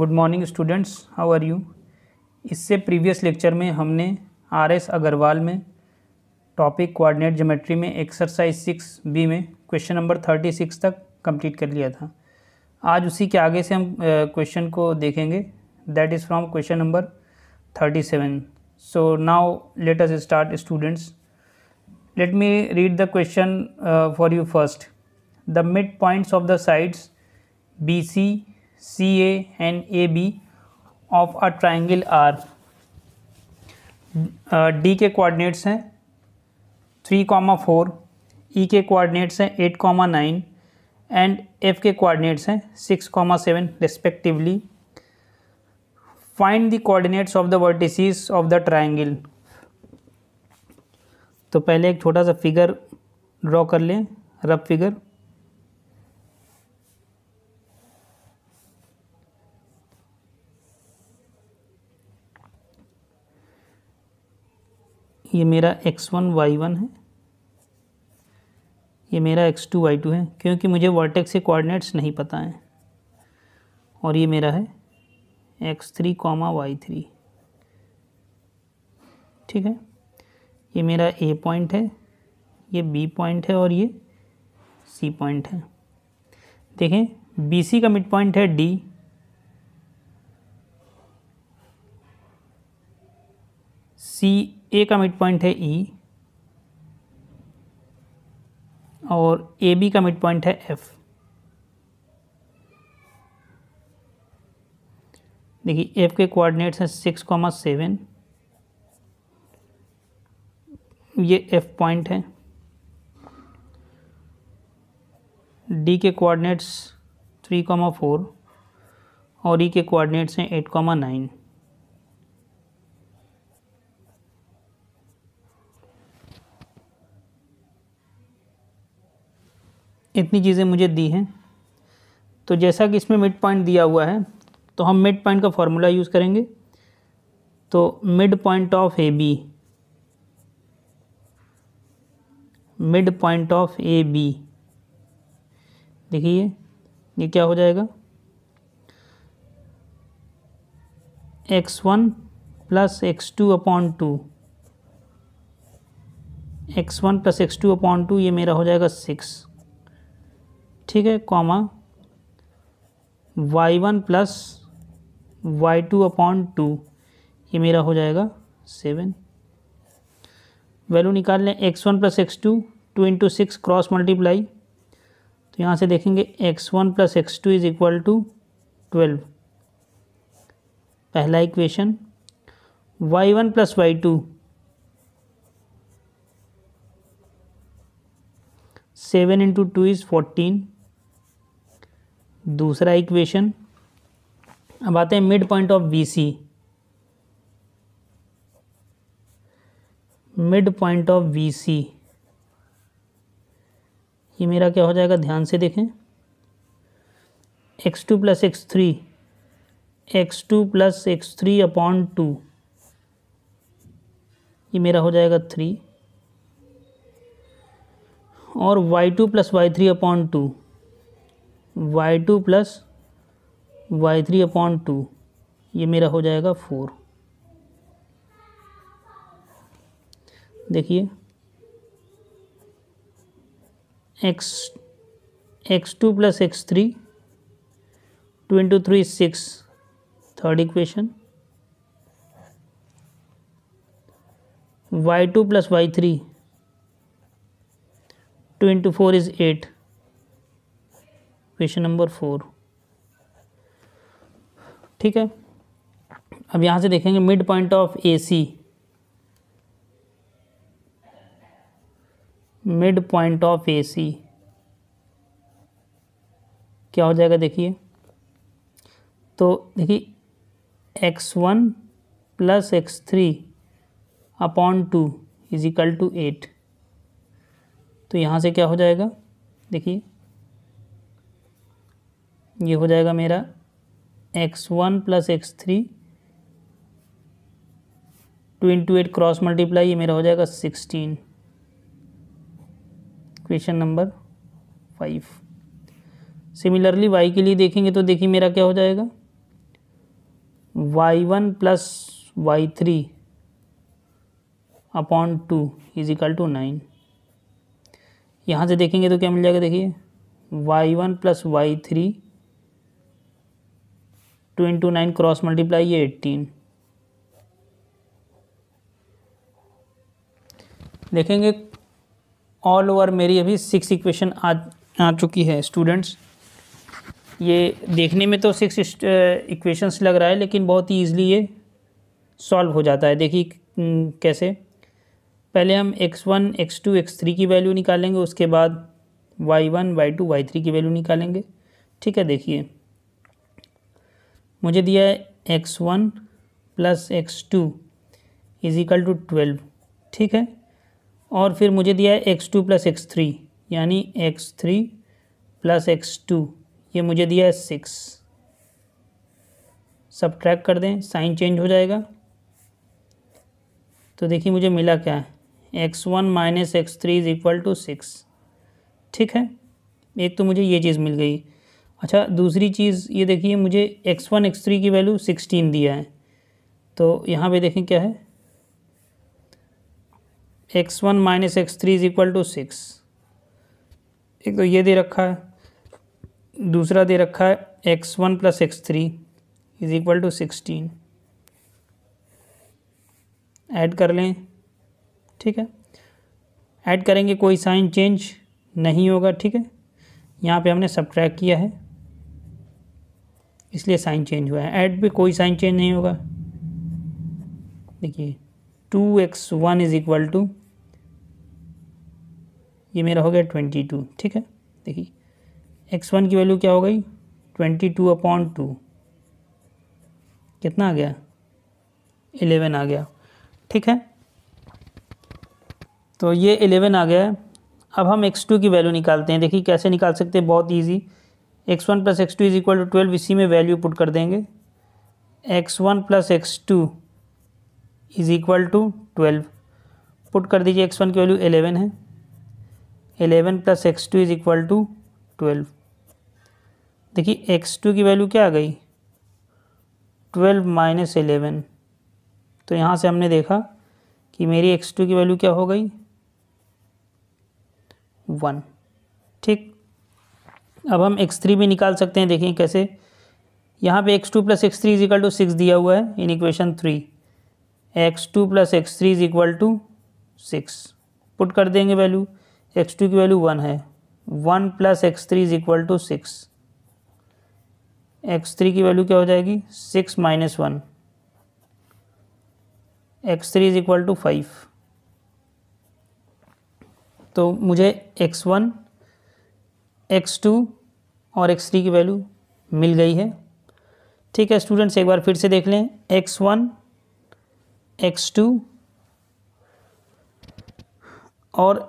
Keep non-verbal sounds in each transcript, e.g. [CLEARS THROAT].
good morning students how are you इससे previous lecture में हमने आर एस अग्रवाल में टॉपिक कोऑर्डिनेट ज्योमेट्री में एक्सरसाइज सिक्स बी में क्वेश्चन नंबर थर्टी सिक्स तक कंप्लीट कर लिया था आज उसी के आगे से हम क्वेश्चन को देखेंगे that is from question number thirty seven so now let us start students let me read the question for you first the mid points of the sides B C C A and A B of a triangle are D के coordinates हैं three comma four E के coordinates हैं eight comma nine and F के coordinates हैं six comma seven respectively find the coordinates of the vertices of the triangle तो पहले एक छोटा सा फिगर ड्रॉ कर लें रफ फिगर ये मेरा एक्स वन वाई वन है ये मेरा एक्स टू वाई टू है क्योंकि मुझे वर्टेक्स के कोऑर्डिनेट्स नहीं पता हैं और ये मेरा है x three comma Y three ठीक है ये मेरा ए पॉइंट है ये बी पॉइंट है और ये सी पॉइंट है देखें बी सी का मिड पॉइंट है डी सी ए का मिड पॉइंट है ई e, और ए बी का मिड पॉइंट है एफ देखिए एफ के कोऑर्डिनेट्स हैं सिक्स कॉमा सेवन ये एफ पॉइंट है डी के कोऑर्डिनेट्स थ्री कॉमा फोर और ई e के कोऑर्डिनेट्स हैं एट कॉमा नाइन इतनी चीज़ें मुझे दी हैं तो जैसा कि इसमें मिड पॉइंट दिया हुआ है तो हम मिड पॉइंट का फॉर्मूला यूज़ करेंगे तो mid point of A B mid point of A B देखिए ये क्या हो जाएगा x one plus x two upon two x one plus x two upon two ये मेरा हो जाएगा सिक्स ठीक है comma Y one plus y two upon two ये मेरा हो जाएगा सेवन वैल्यू निकाल लें x one plus x two two into six cross multiply तो यहाँ से देखेंगे x one plus x two is equal to twelve पहला equation y one plus y two seven into two is fourteen दूसरा equation अब आते हैं mid point of B C mid point of B C ये मेरा क्या हो जाएगा ध्यान से देखें x two plus x three x two plus x three upon two ये मेरा हो जाएगा थ्री और Y two plus Y three upon two y two plus Y three upon two ये मेरा हो जाएगा फोर देखिए x x two plus x three two into three six third equation y two plus Y three two into four is eight question number four ठीक है अब यहाँ से देखेंगे mid point of A C mid point of A C क्या हो जाएगा देखिए तो देखिए x one plus x three upon two is equal to eight तो यहाँ से क्या हो जाएगा देखिए ये हो जाएगा मेरा x one plus x three two into eight cross multiply ये मेरा हो जाएगा sixteen question number five similarly y के लिए देखेंगे तो देखिए मेरा क्या हो जाएगा y one plus Y three upon two is equal to nine यहाँ से देखेंगे तो क्या मिल जाएगा देखिए y one plus Y three two into nine cross multiply ये एट्टीन देखेंगे ऑल ओवर मेरी अभी सिक्स इक्वेशन आ आ चुकी है स्टूडेंट्स ये देखने में तो सिक्स इक्वेशंस लग रहा है लेकिन बहुत ही ईजिली ये सॉल्व हो जाता है देखिए कैसे पहले हम x one x two x three की वैल्यू निकालेंगे उसके बाद y one Y two y three की वैल्यू निकालेंगे ठीक है देखिए मुझे दिया है x one plus x two is equal to twelve ठीक है और फिर मुझे दिया है x two plus x three यानी x three plus x two ये मुझे दिया है सिक्स सब ट्रैक कर दें साइन चेंज हो जाएगा तो देखिए मुझे मिला क्या है x one minus x three is equal to six ठीक है एक तो मुझे ये चीज़ मिल गई अच्छा दूसरी चीज़ ये देखिए मुझे एक्स वन एक्स थ्री की वैल्यू सिक्सटीन दिया है तो यहाँ पे देखें क्या है x one minus x three is equal to six एक तो ये दे रखा है दूसरा दे रखा है x one plus x three is equal to sixteen add कर लें ठीक है ऐड करेंगे कोई साइन चेंज नहीं होगा ठीक है यहाँ पे हमने सब्ट्रैक किया है इसलिए साइन चेंज हुआ है ऐड पे कोई साइन चेंज नहीं होगा देखिए two x one is equal to ये मेरा हो गया ट्वेंटी टू ठीक है देखिए एक्स वन की वैल्यू क्या हो गई ट्वेंटी टू अपॉन टू कितना आ गया एलेवन आ गया ठीक है तो ये एलेवन आ गया अब हम एक्स टू की वैल्यू निकालते हैं देखिए कैसे निकाल सकते हैं बहुत easy x one plus x two is equal to twelve इसी में वैल्यू पुट कर देंगे x one plus x two is equal to twelve put कर दीजिए एक्स वन की वैल्यू एलेवन है eleven plus x two is equal to twelve देखिए x two की वैल्यू क्या आ गई ट्वेल्व माइनस एलेवन तो यहाँ से हमने देखा कि मेरी एक्स टू की वैल्यू क्या हो गई वन ठीक अब हम एक्स थ्री भी निकाल सकते हैं देखें कैसे यहाँ पे x two plus x three is equal to six दिया हुआ है in equation three x two plus x three is equal to six put कर देंगे वैल्यू एक्स टू की वैल्यू वन है one plus x three is equal to six x three की value क्या हो जाएगी six minus one x three is equal to five तो मुझे एक्स वन एक्स टू और एक्स थ्री की वैल्यू मिल गई है ठीक है स्टूडेंट्स एक बार फिर से देख लें एक्स वन एक्स टू और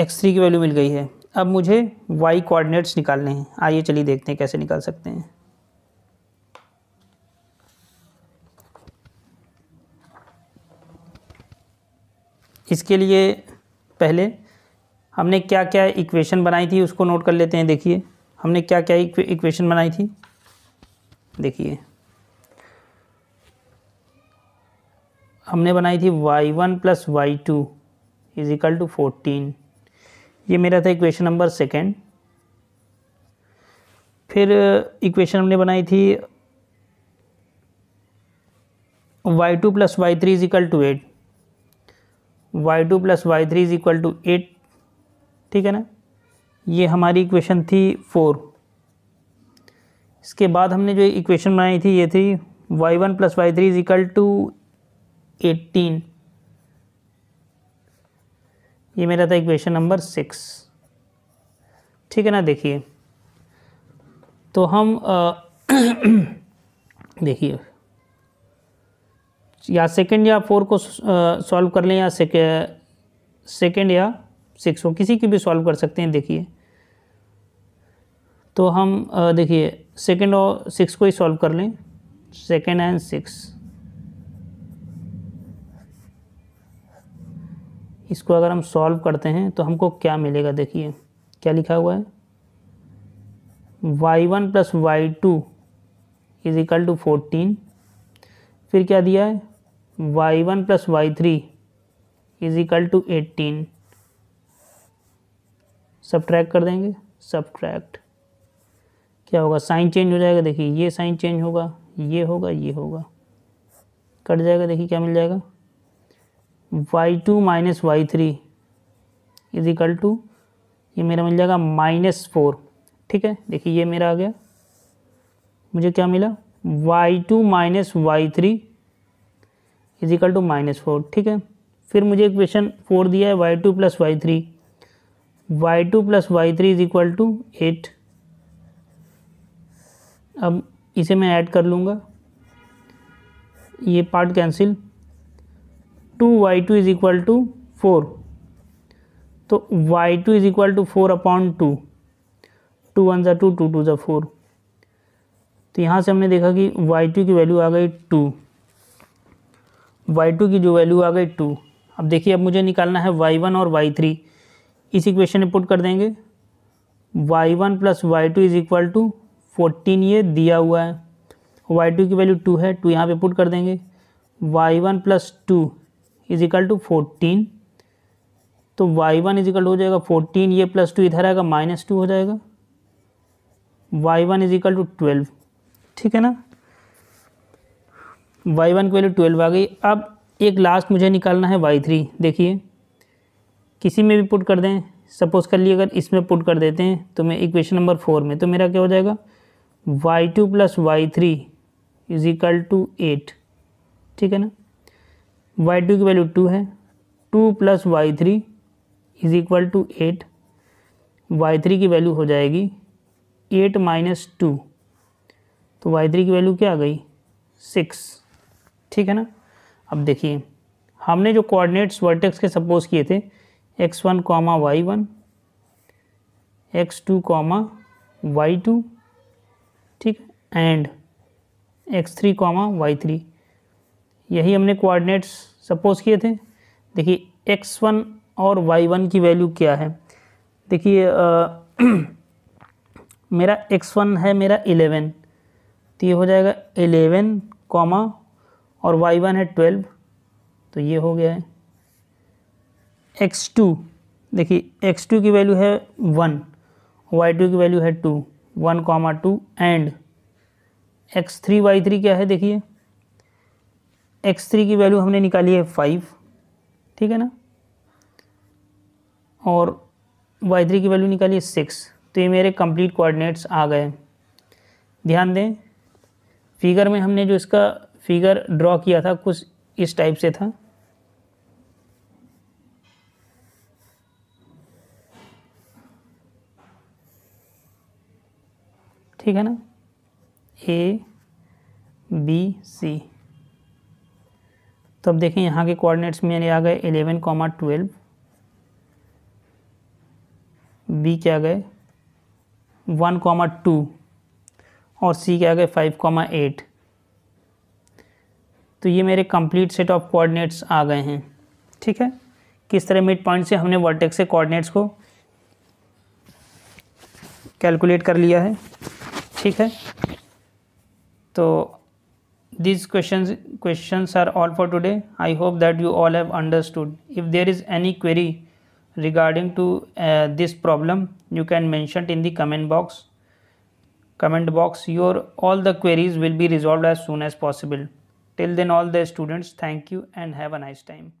एक्स थ्री की वैल्यू मिल गई है अब मुझे वाई कोऑर्डिनेट्स निकालने हैं आइए चलिए देखते हैं कैसे निकाल सकते हैं इसके लिए पहले हमने क्या क्या इक्वेशन बनाई थी उसको नोट कर लेते हैं देखिए हमने क्या क्या इक्वेशन बनाई थी देखिए हमने बनाई थी y1 one plus y two is equal to fourteen ये मेरा था इक्वेशन नंबर सेकेंड फिर इक्वेशन uh, हमने बनाई थी y2 two plus Y three is equal to eight y two plus Y three is equal to eight ठीक है ना ये हमारी इक्वेशन थी फोर इसके बाद हमने जो इक्वेशन बनाई थी ये थी y one plus Y three is equal to eighteen ये मेरा था इक्वेशन नंबर सिक्स ठीक है ना देखिए तो हम [CLEARS THROAT] देखिए या सेकंड या फोर को सॉल्व कर लें या सेकंड या सिक्स हो किसी की भी सॉल्व कर सकते हैं देखिए तो हम देखिए सेकेंड और सिक्स को ही सॉल्व कर लें सेकेंड एंड सिक्स इसको अगर हम सॉल्व करते हैं तो हमको क्या मिलेगा देखिए क्या लिखा हुआ है y one plus y two is equal to fourteen फिर क्या दिया है y one plus Y three is equal to eighteen subtract कर देंगे सब ट्रैक्ट क्या होगा साइन चेंज हो जाएगा देखिए ये साइन चेंज होगा ये होगा ये होगा कट जाएगा देखिए क्या मिल जाएगा Y two minus y three is equal to ये मेरा मिल जाएगा माइनस फोर ठीक है देखिए ये मेरा आ गया मुझे क्या मिला y two minus y three is equal to minus four ठीक है फिर मुझे एक क्वेश्चन फोर दिया है y two plus Y three y two plus Y three is equal to eight अब इसे मैं ऐड कर लूँगा ये part cancel two y two is equal to four तो y two is equal to four upon two two one ज़ा two two two ज़ा four तो यहाँ से हमने देखा कि वाई टू की वैल्यू आ गई टू वाई टू की जो वैल्यू आ गई टू अब देखिए अब मुझे निकालना है वाई वन और वाई थ्री इस इक्वेशन में पुट कर देंगे y one plus y two is equal to fourteen ये दिया हुआ है वाई टू की वैल्यू टू है टू यहाँ पे पुट कर देंगे y one plus two is equal to fourteen तो वाई वन इज इक्वल हो जाएगा फोर्टीन ये प्लस टू इधर आएगा माइनस टू हो जाएगा y one is equal to twelve ठीक है ना वाई वन की वैल्यू ट्वेल्व आ गई अब एक लास्ट मुझे निकालना है वाई थ्री देखिए किसी में भी पुट कर दें सपोज़ कर लिए अगर इसमें पुट कर देते हैं तो मैं इक्वेशन नंबर फोर में तो मेरा क्या हो जाएगा Y two plus Y three is equal to eight ठीक है ना वाई टू की वैल्यू टू है two plus Y three is equal to eight Y three की वैल्यू हो जाएगी एट माइनस टू तो वाई थ्री की वैल्यू क्या आ गई सिक्स ठीक है ना अब देखिए हमने जो कोऑर्डिनेट्स वर्टेक्स के सपोज किए थे X one comma Y one x two comma Y two ठीक and X three comma Y three यही हमने कोऑर्डिनेट्स सपोज किए थे देखिए एक्स वन और वाई वन की वैल्यू क्या है देखिए [CLEARS THROAT] मेरा एक्स वन है मेरा एलेवन तो ये हो जाएगा एलेवन कॉमा और वाई वन है ट्वेल्व तो ये हो गया है एक्स टू देखिए एक्स टू की वैल्यू है वन वाई टू की वैल्यू है two one comma two and X three Y three क्या है देखिए एक्स थ्री की वैल्यू हमने निकाली है फाइव ठीक है ना और वाई थ्री की वैल्यू निकाली है सिक्स तो ये मेरे कंप्लीट कोऑर्डिनेट्स आ गए ध्यान दें फिगर में हमने जो इसका फिगर ड्रॉ किया था कुछ इस टाइप से था ठीक है ना ए बी सी तो अब देखें यहाँ के कोऑर्डिनेट्स मेरे आ गए एलेवन कॉमा ट्वेल्व बी क्या गए वन कॉमा टू और सी क्या गए फाइव कॉमा एट तो ये मेरे कंप्लीट सेट ऑफ कोऑर्डिनेट्स आ गए हैं ठीक है किस तरह मिड पॉइंट से हमने वर्टेक्स से कोऑर्डिनेट्स को कैलकुलेट कर लिया है ठीक है तो these questions questions are all for today i hope that you all have understood if there is any query regarding to uh, this problem you can mention it in the comment box comment box your all the queries will be resolved as soon as possible till then all the students thank you and have a nice time